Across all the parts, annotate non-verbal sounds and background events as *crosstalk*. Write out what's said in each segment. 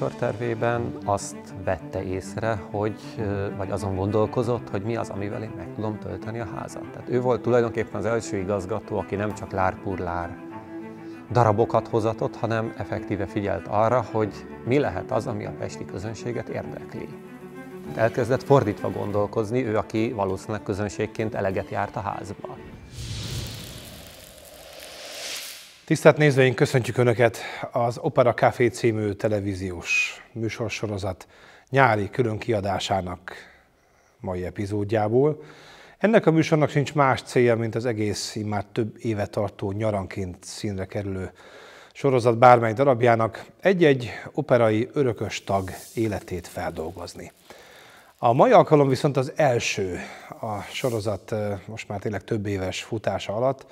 műsortervében azt vette észre, hogy, vagy azon gondolkozott, hogy mi az, amivel én meg tudom tölteni a házat. Tehát ő volt tulajdonképpen az első igazgató, aki nem csak lárpurlár darabokat hozatott, hanem effektíve figyelt arra, hogy mi lehet az, ami a pesti közönséget érdekli. Elkezdett fordítva gondolkozni, ő, aki valószínűleg közönségként eleget járt a házba. Tisztelt nézőink, köszöntjük Önöket! Az Opera Café című televíziós műsorsorozat nyári külön kiadásának mai epizódjából. Ennek a műsornak sincs más célja, mint az egész immár több éve tartó nyaranként színre kerülő sorozat bármely darabjának egy-egy operai örökös tag életét feldolgozni. A mai alkalom viszont az első a sorozat eh, most már tényleg több éves futása alatt,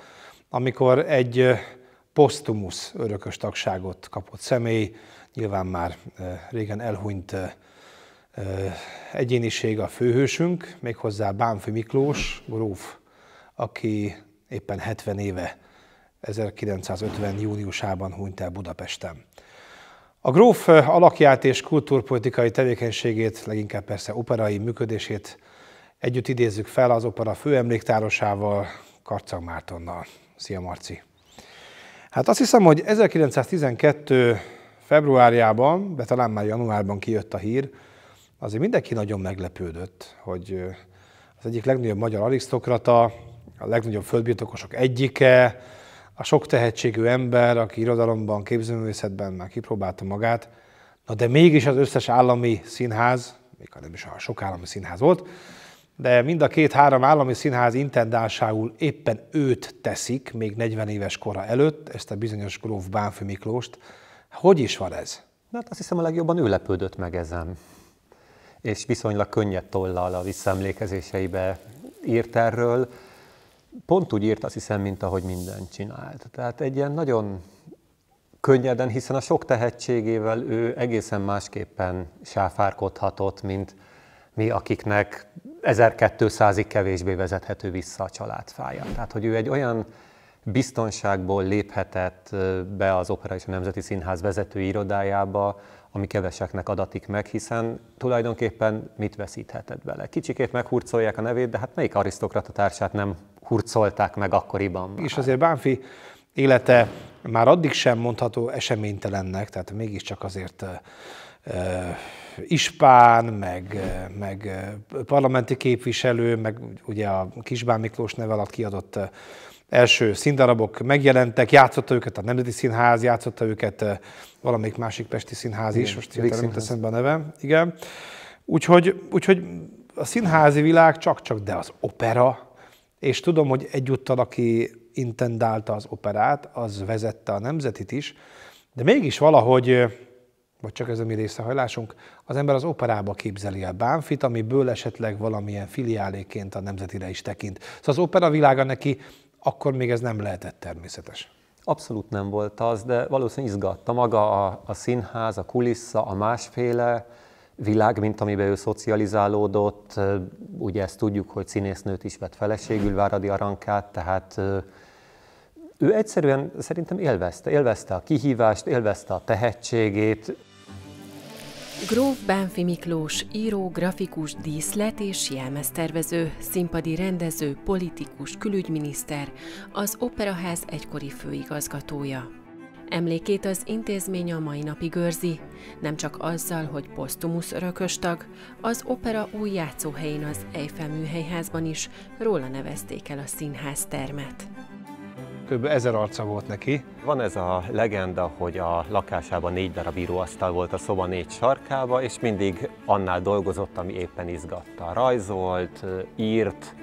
amikor egy eh, posztumusz örökös tagságot kapott személy, nyilván már eh, régen elhunyt eh, eh, egyéniség a főhősünk, méghozzá Bánfi Miklós gróf, aki éppen 70 éve, 1950. júniusában hunyt el Budapesten. A gróf alakját és kultúrpolitikai tevékenységét, leginkább persze operai működését együtt idézzük fel az opera főemléktárosával, Karcag Mártonnal. Szia Marci! Hát azt hiszem, hogy 1912 februárjában, de talán már januárban kijött a hír, azért mindenki nagyon meglepődött, hogy az egyik legnagyobb magyar arisztokrata, a legnagyobb földbirtokosok egyike, a sok tehetségű ember, aki irodalomban, képzőművészetben már kipróbálta magát, na de mégis az összes állami színház, még nem is a sok állami színház volt, de mind a két-három állami színház intendánságul éppen őt teszik, még 40 éves kora előtt, ezt a bizonyos gróf Bánfi Miklóst. Hogy is van ez? Na hát azt hiszem a legjobban ő lepődött meg ezen. És viszonylag könnyed tollal a visszaemlékezéseibe írt erről. Pont úgy írt, azt hiszem, mint ahogy mindent csinált. Tehát egy ilyen nagyon könnyeden, hiszen a sok tehetségével ő egészen másképpen sáfárkodhatott, mint mi, akiknek 1200-ig kevésbé vezethető vissza a családfája. Tehát, hogy ő egy olyan biztonságból léphetett be az Opera és a Nemzeti Színház vezető irodájába, ami keveseknek adatik meg, hiszen tulajdonképpen mit veszíthetett bele? Kicsikét meghurcolják a nevét, de hát melyik arisztokrata társát nem hurcolták meg akkoriban? Már? És azért Bánfi élete már addig sem mondható eseménytelennek, tehát mégiscsak azért uh, ispán, meg, meg eh, parlamenti képviselő, meg ugye a Kisbán Miklós neve alatt kiadott eh, első színdarabok megjelentek, játszotta őket a Nemzeti Színház, játszotta őket eh, valamelyik másik Pesti Színház is, most hirtelen jut eszembe a neve, igen. Úgyhogy, úgyhogy a színházi világ csak-csak, de az opera, és tudom, hogy egyúttal, aki intendálta az operát, az vezette a nemzetit is, de mégis valahogy vagy csak ez a mi részehajlásunk, az ember az operába képzeli el Bánfit, amiből esetleg valamilyen filiáléként a nemzetire is tekint. Szóval az opera világa neki akkor még ez nem lehetett természetes. Abszolút nem volt az, de valószínűleg izgatta maga a, a színház, a kulissza, a másféle világ, mint amiben ő szocializálódott. Ugye ezt tudjuk, hogy színésznőt is vett feleségül Váradi Arankát, tehát ő egyszerűen szerintem élvezte, élvezte a kihívást, élvezte a tehetségét, Gróf Bánfi Miklós, író, grafikus, díszlet és jelmeztervező, színpadi rendező, politikus, külügyminiszter, az Operaház egykori főigazgatója. Emlékét az intézmény a mai napig őrzi, nem csak azzal, hogy posztumusz tag, az opera új játszóhelyén az Eiffel műhelyházban is róla nevezték el a színház termet kb. ezer arca volt neki. Van ez a legenda, hogy a lakásában négy darab íróasztal volt a szoba négy sarkába, és mindig annál dolgozott, ami éppen izgatta. Rajzolt, írt,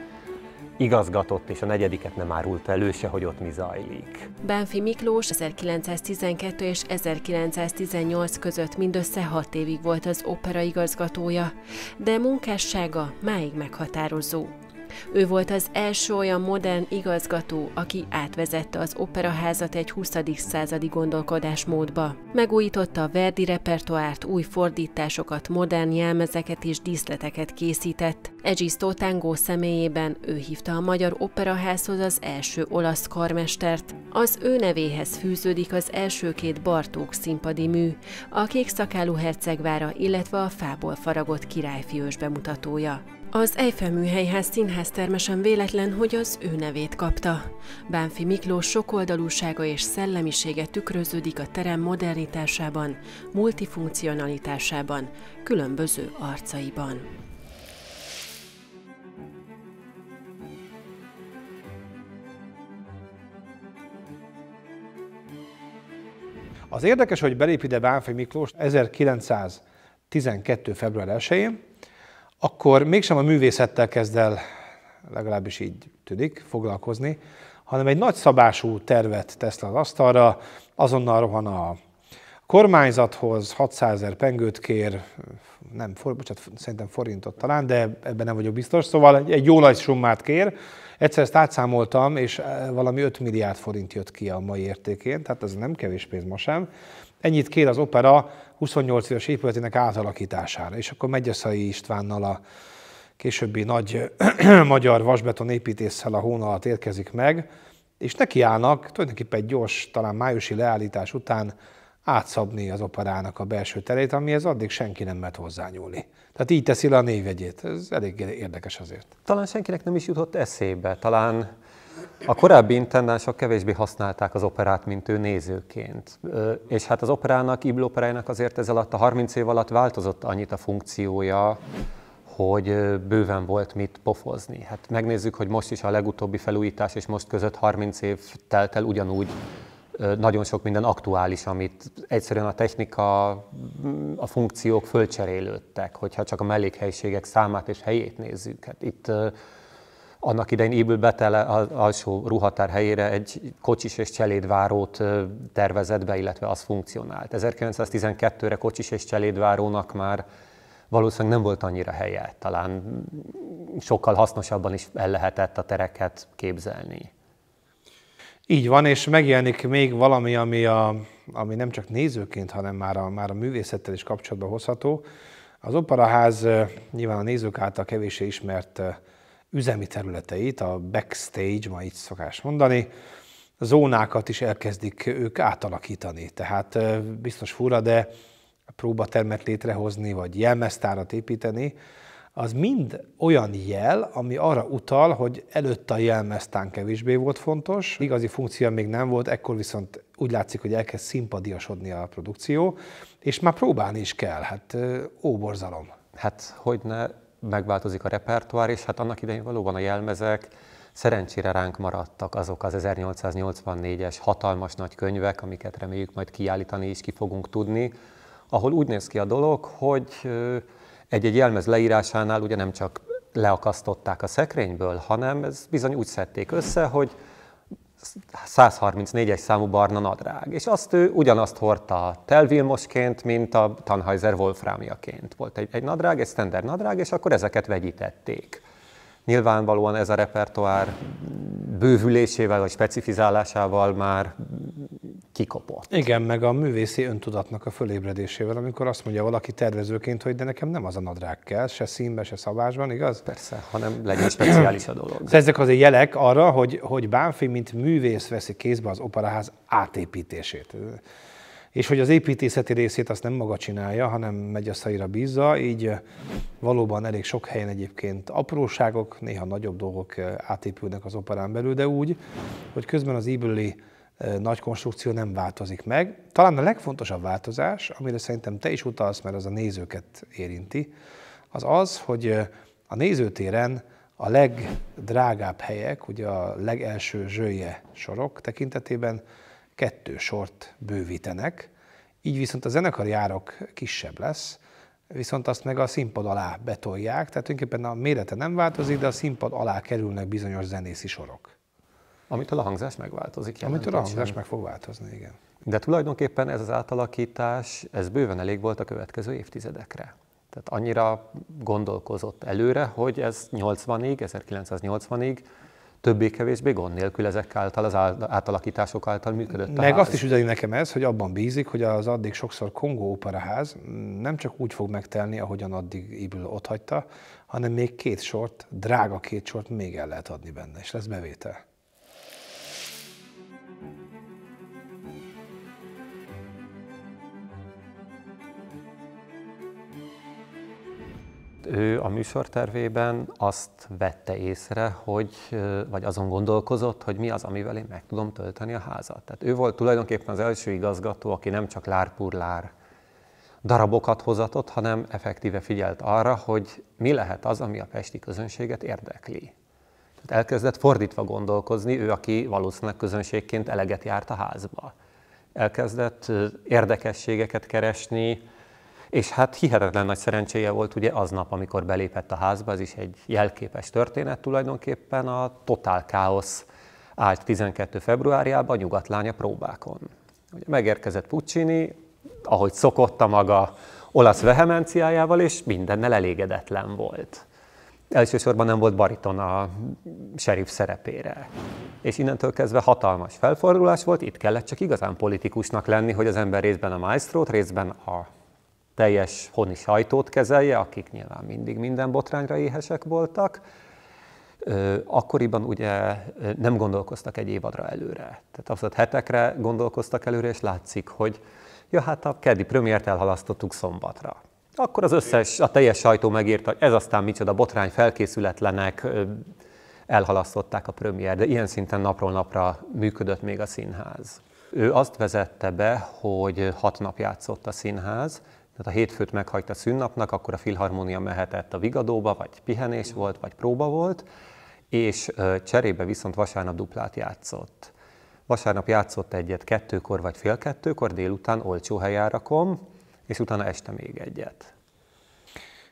igazgatott, és a negyediket nem árult elő se, hogy ott mi zajlik. Bánfi Miklós 1912 és 1918 között mindössze hat évig volt az opera igazgatója, de munkássága máig meghatározó. Ő volt az első olyan modern igazgató, aki átvezette az operaházat egy 20. századi gondolkodásmódba. Megújította a Verdi repertoárt, új fordításokat, modern jelmezeket és díszleteket készített. Egisto Tango személyében ő hívta a Magyar Operaházhoz az első olasz karmestert. Az ő nevéhez fűződik az első két Bartók színpadi mű, a kék szakálú hercegvára, illetve a fából faragott királyfiós bemutatója. Az Eiffel műhelyház termesen véletlen, hogy az ő nevét kapta. Bánfi Miklós sokoldalúsága és szellemisége tükröződik a terem modernitásában, multifunkcionalitásában, különböző arcaiban. Az érdekes, hogy belép ide Bánfi Miklós 1912. február 1-én, akkor mégsem a művészettel kezd el, legalábbis így tűnik, foglalkozni, hanem egy nagyszabású tervet tesz le az asztalra, azonnal rohan a kormányzathoz, 600 ezer pengőt kér, nem, for, bocsánat, szerintem forintot talán, de ebben nem vagyok biztos, szóval egy, egy jó nagy summát kér. Egyszer ezt átszámoltam, és eh, valami 5 milliárd forint jött ki a mai értékén, tehát ez nem kevés pénz ma sem ennyit kér az opera 28 éves épületének átalakítására. És akkor Megyeszai Istvánnal a későbbi nagy *clears throat* magyar vasbeton építéssel a hónalat alatt érkezik meg, és nekiállnak tulajdonképpen egy gyors, talán májusi leállítás után átszabni az operának a belső terét, amihez addig senki nem mert hozzányúlni. Tehát így teszi le a névjegyét. Ez elég érdekes azért. Talán senkinek nem is jutott eszébe. Talán a korábbi intendánsok kevésbé használták az operát, mint ő nézőként. És hát az operának, Ibl operájának azért ez alatt a 30 év alatt változott annyit a funkciója, hogy bőven volt mit pofozni. Hát megnézzük, hogy most is a legutóbbi felújítás és most között 30 év telt el ugyanúgy nagyon sok minden aktuális, amit egyszerűen a technika, a funkciók fölcserélődtek, hogyha csak a mellékhelyiségek számát és helyét nézzük. Hát itt annak idején Ébül Betele az alsó ruhatár helyére egy kocsis és cselédvárót tervezett be, illetve az funkcionált. 1912-re kocsis és cselédvárónak már valószínűleg nem volt annyira helye, talán sokkal hasznosabban is el lehetett a tereket képzelni. Így van, és megjelenik még valami, ami, a, ami nem csak nézőként, hanem már a, már a művészettel is kapcsolatba hozható. Az operaház nyilván a nézők által kevéssé ismert üzemi területeit, a backstage, ma így szokás mondani, zónákat is elkezdik ők átalakítani. Tehát biztos fura, de próbatermet létrehozni, vagy jelmeztárat építeni, az mind olyan jel, ami arra utal, hogy előtt a jelmeztán kevésbé volt fontos, igazi funkció még nem volt, ekkor viszont úgy látszik, hogy elkezd szimpadiasodni a produkció, és már próbálni is kell, hát óborzalom. Hát hogy ne, megváltozik a repertoár, és hát annak idején valóban a jelmezek szerencsére ránk maradtak azok az 1884-es hatalmas nagy könyvek, amiket reméljük majd kiállítani is ki fogunk tudni, ahol úgy néz ki a dolog, hogy egy-egy jelmez leírásánál ugye nem csak leakasztották a szekrényből, hanem ez bizony úgy szedték össze, hogy 134-es számú barna nadrág, és azt ő ugyanazt hordta telvilmosként, mint a Tannhäuser Wolfrámjaként. Volt egy, egy nadrág, egy standard nadrág, és akkor ezeket vegyítették. Nyilvánvalóan ez a repertoár bővülésével vagy specifizálásával már kikopott. Igen, meg a művészi öntudatnak a fölébredésével, amikor azt mondja valaki tervezőként, hogy de nekem nem az a nadrág kell, se színbe, se szabásban, igaz? Persze, hanem legyen speciális a dolog. De ezek azért jelek arra, hogy, hogy Bánfi, mint művész veszi kézbe az operaház átépítését. És hogy az építészeti részét azt nem maga csinálja, hanem megy a szaira bízza, így valóban elég sok helyen egyébként apróságok, néha nagyobb dolgok átépülnek az operán belül, de úgy, hogy közben az íbüli nagy konstrukció nem változik meg. Talán a legfontosabb változás, amire szerintem te is utalsz, mert az a nézőket érinti, az az, hogy a nézőtéren a legdrágább helyek, ugye a legelső zsője sorok tekintetében kettő sort bővítenek, így viszont a zenekari árok kisebb lesz, viszont azt meg a színpad alá betolják, tehát tulajdonképpen a mérete nem változik, de a színpad alá kerülnek bizonyos zenészi sorok. Amitől a hangzás megváltozik. Amitől a hangzás meg fog változni, igen. De tulajdonképpen ez az átalakítás, ez bőven elég volt a következő évtizedekre. Tehát annyira gondolkozott előre, hogy ez 80-ig, 1980-ig többé-kevésbé gond nélkül ezek által, az átalakítások által működött. Meg azt is üzeni nekem ez, hogy abban bízik, hogy az addig sokszor Kongó operaház nem csak úgy fog megtelni, ahogyan addig Ibl otthagyta, hanem még két sort, drága két sort még el lehet adni benne, és lesz bevétel. ő a műsortervében azt vette észre, hogy, vagy azon gondolkozott, hogy mi az, amivel én meg tudom tölteni a házat. Tehát ő volt tulajdonképpen az első igazgató, aki nem csak lár darabokat hozatott, hanem effektíve figyelt arra, hogy mi lehet az, ami a pesti közönséget érdekli. Tehát elkezdett fordítva gondolkozni, ő, aki valószínűleg közönségként eleget járt a házba. Elkezdett érdekességeket keresni, és hát hihetetlen nagy szerencséje volt ugye aznap, amikor belépett a házba, ez is egy jelképes történet tulajdonképpen, a totál káosz állt 12. februárjában a nyugatlánya próbákon. Ugye megérkezett Puccini, ahogy szokotta a maga olasz vehemenciájával, és mindennel elégedetlen volt. Elsősorban nem volt bariton a serif szerepére. És innentől kezdve hatalmas felfordulás volt, itt kellett csak igazán politikusnak lenni, hogy az ember részben a maestrót, részben a teljes honi sajtót kezelje, akik nyilván mindig minden botrányra éhesek voltak. Akkoriban ugye nem gondolkoztak egy évadra előre. Tehát az hetekre gondolkoztak előre, és látszik, hogy ja, hát a keddi premiért elhalasztottuk szombatra. Akkor az összes, a teljes sajtó megírta, hogy ez aztán micsoda botrány, felkészületlenek, elhalasztották a premier, de ilyen szinten napról napra működött még a színház. Ő azt vezette be, hogy hat nap játszott a színház, tehát a hétfőt meghagyta szünnapnak, akkor a filharmónia mehetett a vigadóba, vagy pihenés volt, vagy próba volt, és cserébe viszont vasárnap duplát játszott. Vasárnap játszott egyet kettőkor vagy fél kettőkor, délután olcsó helyárakom, és utána este még egyet.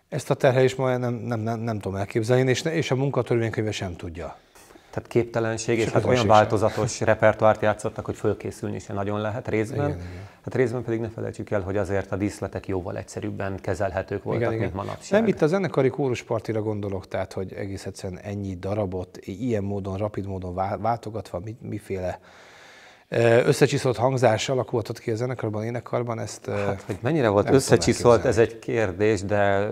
Ezt a terhelést ma nem, nem, nem, nem tudom elképzelni, és, ne, és a munkatörvénykönyve sem tudja. Tehát képtelenség, és, és hát olyan változatos repertoárt játszottak, hogy fölkészülni se nagyon lehet részben. Igen, igen. Hát részben pedig ne felejtsük el, hogy azért a díszletek jóval egyszerűbben kezelhetők voltak, igen, mint igen. manapság. Nem itt a zenekari kóruspartira gondolok, tehát hogy egész egyszerűen ennyi darabot ilyen módon, rapid módon váltogatva, miféle összecsiszolt hangzás alakulhatott ki a zenekarban, énekarban, ezt... Hát, hogy mennyire volt összecsiszolt, ez egy kérdés, de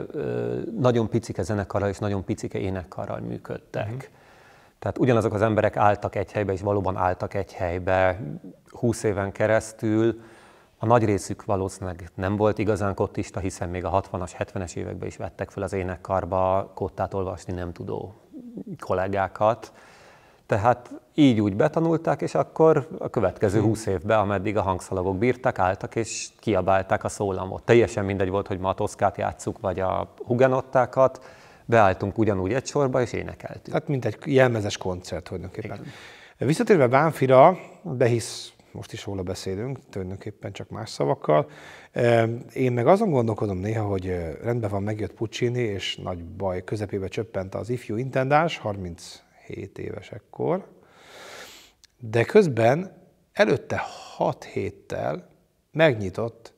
nagyon picike zenekarral és nagyon picike énekarral működtek. Mm-hmm. Tehát ugyanazok az emberek álltak egy helybe, és valóban álltak egy helybe 20 éven keresztül, a nagy részük valószínűleg nem volt igazán kottista, hiszen még a 60-as, 70-es években is vettek fel az énekkarba kottát olvasni nem tudó kollégákat. Tehát így úgy betanulták, és akkor a következő hm. húsz évben, ameddig a hangszalagok bírtak, álltak és kiabálták a szólamot. Teljesen mindegy volt, hogy ma a Toszkát játsszuk, vagy a hugenottákat, beálltunk ugyanúgy egy sorba, és énekeltünk. Tehát mint egy jelmezes koncert tulajdonképpen. Visszatérve Bánfira, de hisz most is róla beszélünk, tulajdonképpen csak más szavakkal. Én meg azon gondolkodom néha, hogy rendben van, megjött Puccini, és nagy baj közepébe csöppent az ifjú intendás 37 éves ekkor, de közben előtte 6 héttel megnyitott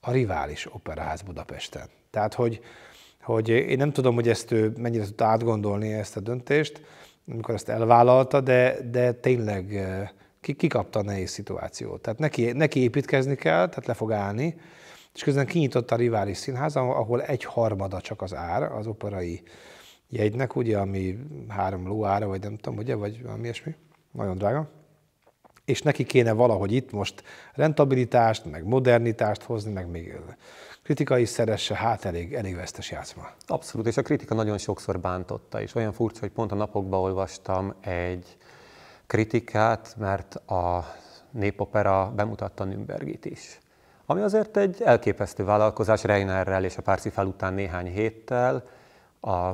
a rivális operaház Budapesten. Tehát, hogy, hogy én nem tudom, hogy ezt ő mennyire tudta átgondolni ezt a döntést, amikor ezt elvállalta, de, de tényleg ki, kikapta a nehéz szituációt. Tehát neki, neki építkezni kell, tehát le fog állni, és közben kinyitotta a rivális színház, ahol egy harmada csak az ár, az operai jegynek, ugye, ami három ló ára, vagy nem tudom, ugye, vagy valami ilyesmi, nagyon drága. És neki kéne valahogy itt most rentabilitást, meg modernitást hozni, meg még kritikai szeresse, hát elég, elég vesztes játszma. Abszolút, és a kritika nagyon sokszor bántotta, és olyan furcsa, hogy pont a napokban olvastam egy kritikát, mert a népopera bemutatta Nürnbergit is. Ami azért egy elképesztő vállalkozás Reinerrel és a fel után néhány héttel, a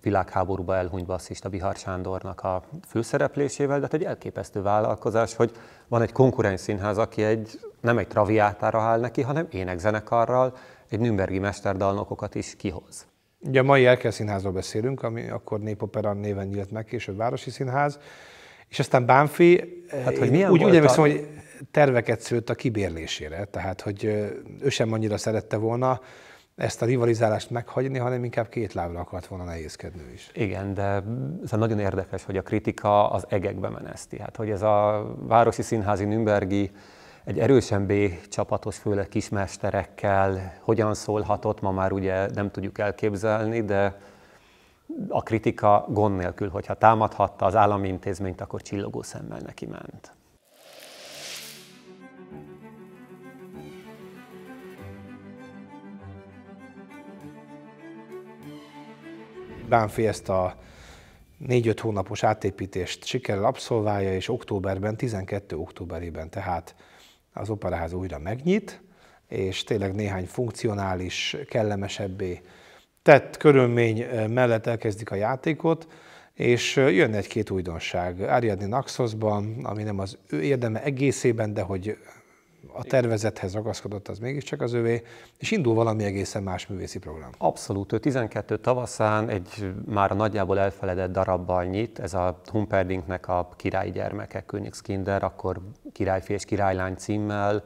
világháborúba elhunyt basszista Bihar Sándornak a főszereplésével, de hát egy elképesztő vállalkozás, hogy van egy konkurens színház, aki egy, nem egy traviátára áll neki, hanem énekzenekarral egy nürnbergi mesterdalnokokat is kihoz. Ugye a mai Elkel Színházról beszélünk, ami akkor Népopera néven nyílt meg, később Városi Színház. És aztán Bánfi, hát, hogy eh, milyen úgy, úgy emlékszem, hogy terveket szült a kibérlésére, tehát hogy eh, ő sem annyira szerette volna ezt a rivalizálást meghagyni, hanem inkább két lábra akart volna nehézkedni is. Igen, de ez nagyon érdekes, hogy a kritika az egekbe meneszti. Hát, hogy ez a Városi Színházi Nürnbergi egy erősen B csapatos, főleg kismesterekkel hogyan szólhatott, ma már ugye nem tudjuk elképzelni, de a kritika gond nélkül, hogyha támadhatta az állami intézményt, akkor csillogó szemmel neki ment. Bánfi ezt a 4-5 hónapos átépítést sikerrel abszolválja, és októberben, 12 októberében tehát az operaház újra megnyit, és tényleg néhány funkcionális, kellemesebbé tett körülmény eh, mellett elkezdik a játékot, és eh, jön egy-két újdonság. Ariadne Naxosban, ami nem az ő érdeme egészében, de hogy a tervezethez ragaszkodott, az mégiscsak az övé, és indul valami egészen más művészi program. Abszolút, ő 12 tavaszán egy már nagyjából elfeledett darabbal nyit, ez a Humperdinknek a királyi Königskinder, akkor királyfi és királylány címmel,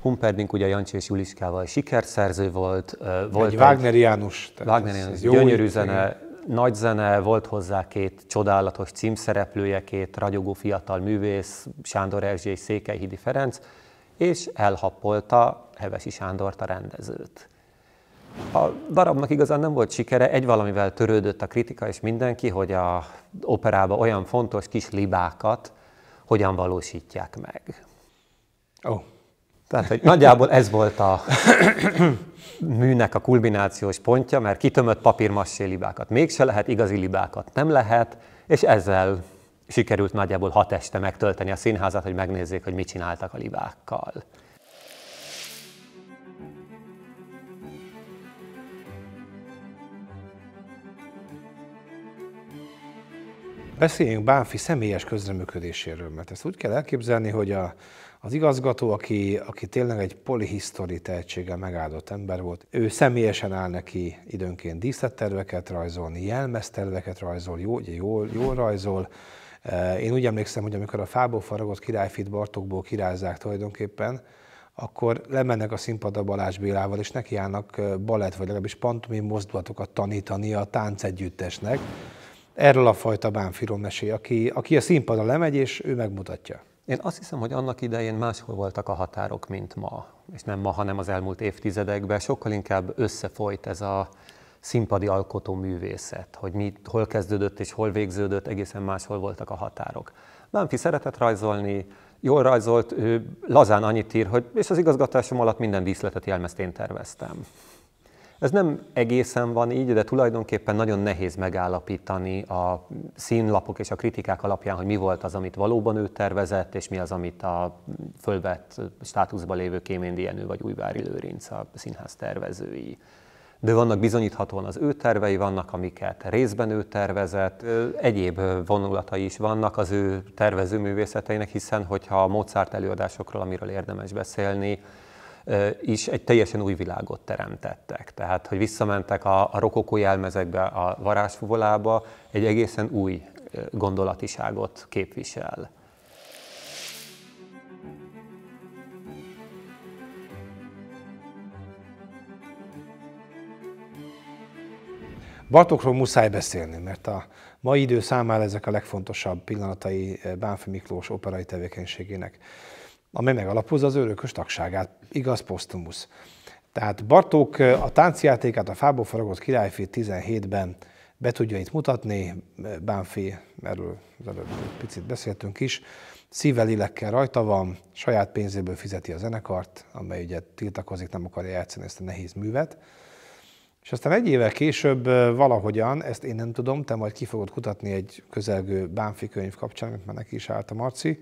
Humperdinck ugye Jancsi és Juliskával sikerszerző volt. volt egy Wagneriánus. Wagneriánus, gyönyörű jó, zene, igen. nagy zene, volt hozzá két csodálatos címszereplője, két ragyogó fiatal művész, Sándor Erzsé és Székelyhidi Ferenc, és elhappolta Hevesi Sándort a rendezőt. A darabnak igazán nem volt sikere, egy valamivel törődött a kritika és mindenki, hogy a operába olyan fontos kis libákat hogyan valósítják meg. Ó. Oh. Tehát, hogy nagyjából ez volt a műnek a kulminációs pontja, mert kitömött papírmassé libákat. Mégse lehet, igazi libákat nem lehet, és ezzel sikerült nagyjából hat este megtölteni a színházat, hogy megnézzék, hogy mit csináltak a libákkal. Beszéljünk Bánfi személyes közreműködéséről, mert ezt úgy kell elképzelni, hogy a az igazgató, aki, aki tényleg egy polihisztori tehetséggel megáldott ember volt, ő személyesen áll neki időnként díszletterveket rajzolni, jelmezterveket rajzol, jó, ugye jól, jól rajzol. E, én úgy emlékszem, hogy amikor a fából faragott királyfit Bartokból kirázzák tulajdonképpen, akkor lemennek a színpadra Balázs Bélával, és nekiállnak e, balett, vagy legalábbis pantomim mozdulatokat tanítani a táncegyüttesnek. Erről a fajta bánfirom mesél, aki, aki a színpadra lemegy, és ő megmutatja. Én azt hiszem, hogy annak idején máshol voltak a határok, mint ma. És nem ma, hanem az elmúlt évtizedekben. Sokkal inkább összefolyt ez a színpadi alkotóművészet, hogy mi hol kezdődött és hol végződött, egészen máshol voltak a határok. Mámfi szeretett rajzolni, jól rajzolt, ő lazán annyit ír, hogy és az igazgatásom alatt minden díszletet jelmezt én terveztem. Ez nem egészen van így, de tulajdonképpen nagyon nehéz megállapítani a színlapok és a kritikák alapján, hogy mi volt az, amit valóban ő tervezett, és mi az, amit a fölvett státuszban lévő Kéméndi Jenő vagy Újvári Lőrinc a színház tervezői de vannak bizonyíthatóan az ő tervei, vannak, amiket részben ő tervezett, egyéb vonulatai is vannak az ő tervezőművészeteinek, hiszen hogyha a Mozart előadásokról, amiről érdemes beszélni, is egy teljesen új világot teremtettek. Tehát, hogy visszamentek a, a rokokó jelmezekbe, a varázsfúvolába, egy egészen új gondolatiságot képvisel. Bartokról muszáj beszélni, mert a mai idő számára ezek a legfontosabb pillanatai Bánfi Miklós operai tevékenységének amely megalapozza az örökös tagságát. Igaz, posztumusz. Tehát Bartók a táncjátékát a fából faragott királyfi 17-ben be tudja itt mutatni, Bánfi, erről az előbb picit beszéltünk is, szívvel lélekkel rajta van, saját pénzéből fizeti a zenekart, amely ugye tiltakozik, nem akarja játszani ezt a nehéz művet. És aztán egy évvel később valahogyan, ezt én nem tudom, te majd ki fogod kutatni egy közelgő Bánfi könyv kapcsán, mert neki is állt a Marci,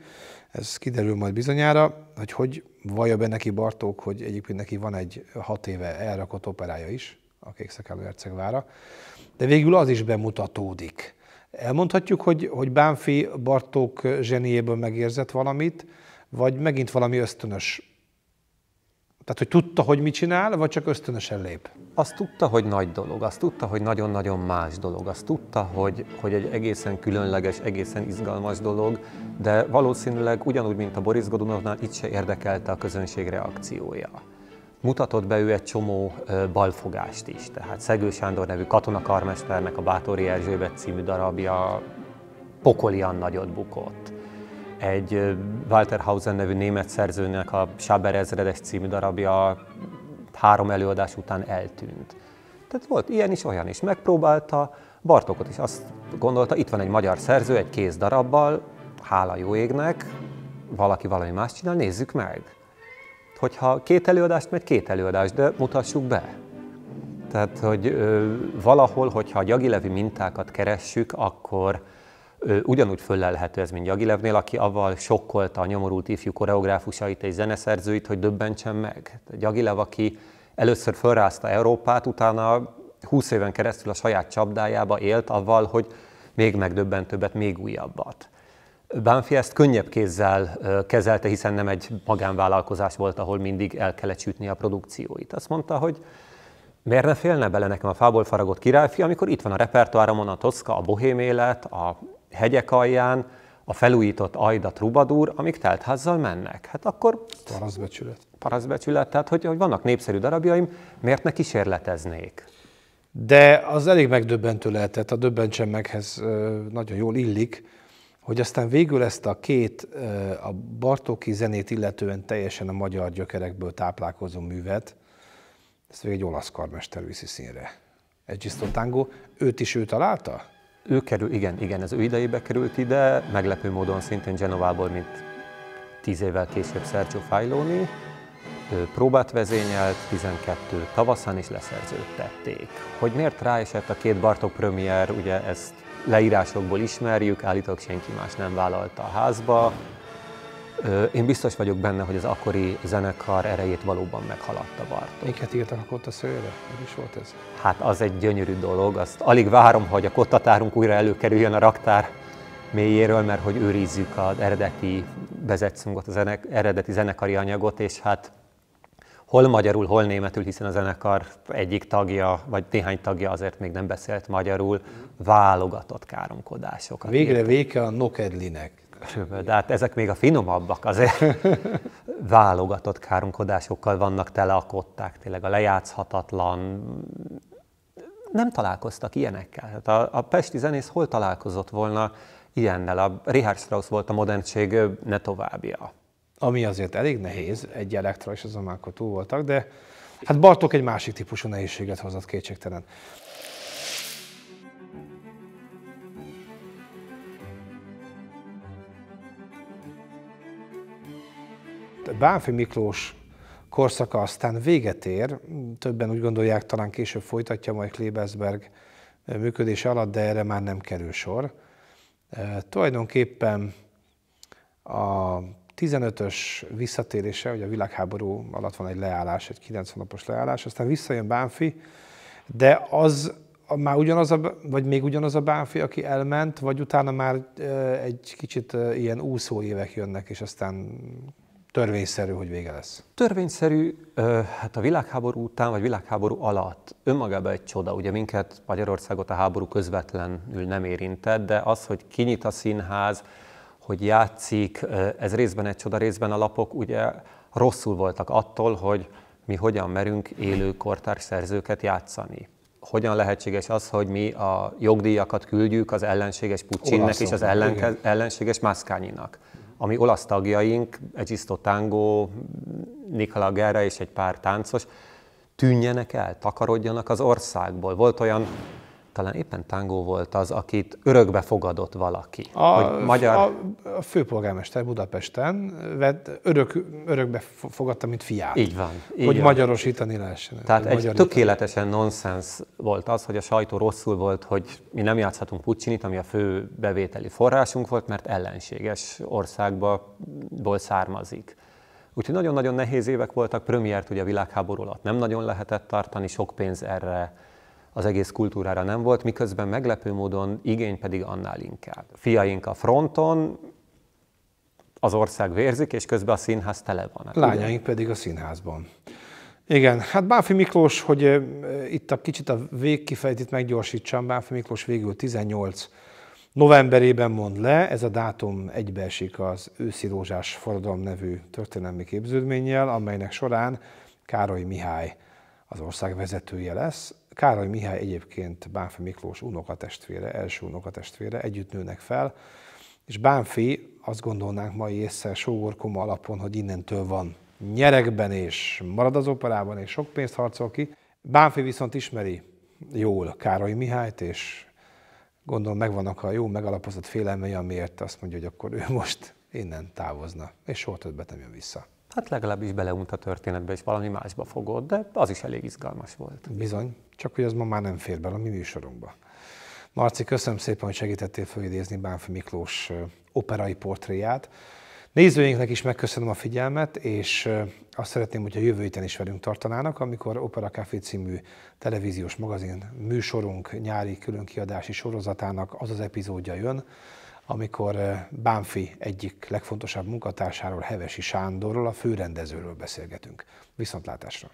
ez kiderül majd bizonyára, hogy hogy vallja be neki Bartók, hogy egyébként neki van egy hat éve elrakott operája is, a Kékszakáló Hercegvára, de végül az is bemutatódik. Elmondhatjuk, hogy, hogy Bánfi Bartók zseniéből megérzett valamit, vagy megint valami ösztönös tehát, hogy tudta, hogy mit csinál, vagy csak ösztönösen lép? Azt tudta, hogy nagy dolog, azt tudta, hogy nagyon-nagyon más dolog, azt tudta, hogy, hogy egy egészen különleges, egészen izgalmas dolog, de valószínűleg ugyanúgy, mint a Boris Godunovnál, itt se érdekelte a közönség reakciója. Mutatott be ő egy csomó balfogást is, tehát Szegő Sándor nevű katonakarmesternek a Bátori Erzsébet című darabja pokolian nagyot bukott egy Walter Hausen nevű német szerzőnek a Sáber ezredes című darabja három előadás után eltűnt. Tehát volt ilyen is, olyan is. Megpróbálta, Bartókot is azt gondolta, itt van egy magyar szerző egy kéz darabbal, hála jó égnek, valaki valami más csinál, nézzük meg. Hogyha két előadást megy, két előadást, de mutassuk be. Tehát, hogy ö, valahol, hogyha a gyagilevi mintákat keressük, akkor ugyanúgy föllelhető ez, mint Jagilevnél, aki avval sokkolta a nyomorult ifjú koreográfusait és zeneszerzőit, hogy döbbentsen meg. Jagilev, aki először fölrázta Európát, utána 20 éven keresztül a saját csapdájába élt, avval, hogy még megdöbbentőbbet, még újabbat. Bánfi ezt könnyebb kézzel kezelte, hiszen nem egy magánvállalkozás volt, ahol mindig el kellett sütni a produkcióit. Azt mondta, hogy miért ne félne bele nekem a fából faragott királyfi, amikor itt van a repertoáromon a Toszka, a bohém élet, a hegyek alján a felújított Ajda Trubadur, amik teltházzal mennek. Hát akkor... Paraszbecsület. Paraszbecsület, tehát hogy, hogy vannak népszerű darabjaim, miért ne kísérleteznék? De az elég megdöbbentő lehetett, a döbbentsen meghez nagyon jól illik, hogy aztán végül ezt a két, a Bartóki zenét illetően teljesen a magyar gyökerekből táplálkozó művet, ezt végig egy olasz karmester viszi színre. Egy tango, őt is ő találta? Ő kerül, igen, igen, ez ő idejébe került ide, meglepő módon szintén Genovából, mint tíz évvel később Sergio Fajlóni. Ő próbát vezényelt, 12 tavaszán is leszerződtették. Hogy miért ráesett a két Bartok Premier, ugye ezt leírásokból ismerjük, állítólag senki más nem vállalta a házba, én biztos vagyok benne, hogy az akkori zenekar erejét valóban meghaladta Bartók. Miket írtak a szőre? Mi is volt ez? Hát az egy gyönyörű dolog. Azt alig várom, hogy a kottatárunk újra előkerüljön a raktár mélyéről, mert hogy őrizzük az eredeti bezetszungot, az eredeti zenekari anyagot, és hát hol magyarul, hol németül, hiszen a zenekar egyik tagja, vagy néhány tagja azért még nem beszélt magyarul, válogatott káromkodásokat. Végre vége a Nokedlinek körülbelül, de hát ezek még a finomabbak azért. *laughs* Válogatott káromkodásokkal vannak tele a kották, tényleg a lejátszhatatlan, nem találkoztak ilyenekkel. Hát a, a pesti zenész hol találkozott volna ilyennel? A Richard Strauss volt a modernség ne továbbia. Ami azért elég nehéz, egy elektra és az már túl voltak, de hát Bartók egy másik típusú nehézséget hozott kétségtelen. Bánfi Miklós korszaka aztán véget ér, többen úgy gondolják, talán később folytatja majd Klebersberg működése alatt, de erre már nem kerül sor. E, tulajdonképpen a 15-ös visszatérése, ugye a világháború alatt van egy leállás, egy 90 napos leállás, aztán visszajön Bánfi, de az már ugyanaz a, vagy még ugyanaz a Bánfi, aki elment, vagy utána már e, egy kicsit e, ilyen úszó évek jönnek, és aztán Törvényszerű, hogy vége lesz. Törvényszerű, hát a világháború után, vagy világháború alatt önmagában egy csoda. Ugye minket, Magyarországot a háború közvetlenül nem érintett, de az, hogy kinyit a színház, hogy játszik, ez részben egy csoda, részben a lapok ugye rosszul voltak attól, hogy mi hogyan merünk élő kortárs szerzőket játszani. Hogyan lehetséges az, hogy mi a jogdíjakat küldjük az ellenséges Pucsinnek és az ellenke- ellenséges Maszkányinak? ami olasz tagjaink, Egisto Tango, Nikola Gera és egy pár táncos, tűnjenek el, takarodjanak az országból. Volt olyan talán éppen Tangó volt az, akit örökbe fogadott valaki. A, hogy magyar... a, a főpolgármester Budapesten vett, örök, örökbe fogadta, mint fiát. Így van. Így hogy van. magyarosítani lehessen. Tehát egy magyarítani. tökéletesen nonsens volt az, hogy a sajtó rosszul volt, hogy mi nem játszhatunk Puccinit, ami a fő bevételi forrásunk volt, mert ellenséges országból származik. Úgyhogy nagyon-nagyon nehéz évek voltak, premiért ugye a világháború alatt nem nagyon lehetett tartani, sok pénz erre az egész kultúrára nem volt, miközben meglepő módon igény pedig annál inkább. Fiaink a fronton, az ország vérzik, és közben a színház tele van. Hát Lányaink ugye? pedig a színházban. Igen, hát Báfi Miklós, hogy itt a kicsit a végkifejtét meggyorsítsam, Báfi Miklós végül 18 novemberében mond le, ez a dátum egybeesik az Őszi Rózsás Forradalom nevű történelmi képződménnyel, amelynek során Károly Mihály az ország vezetője lesz, Károly Mihály egyébként Bánfi Miklós unokatestvére, első unokatestvére, együtt nőnek fel, és Bánfi azt gondolnánk mai észre sógorkoma alapon, hogy innentől van nyerekben és marad az operában, és sok pénzt harcol ki. Bánfi viszont ismeri jól Károly Mihályt, és gondolom megvannak a jó megalapozott félelmei, amiért azt mondja, hogy akkor ő most innen távozna, és soha többet nem jön vissza. Hát legalábbis beleunt a történetbe, és valami másba fogod, de az is elég izgalmas volt. Bizony, csak hogy az ma már nem fér bele a mi műsorunkba. Marci, köszönöm szépen, hogy segítettél felidézni Bánfi Miklós operai portréját. Nézőinknek is megköszönöm a figyelmet, és azt szeretném, hogy a jövő héten is velünk tartanának, amikor Opera Café című televíziós magazin műsorunk nyári különkiadási sorozatának az az epizódja jön, amikor eh, Bánfi egyik legfontosabb munkatársáról, Hevesi Sándorról, a főrendezőről beszélgetünk. Viszontlátásra!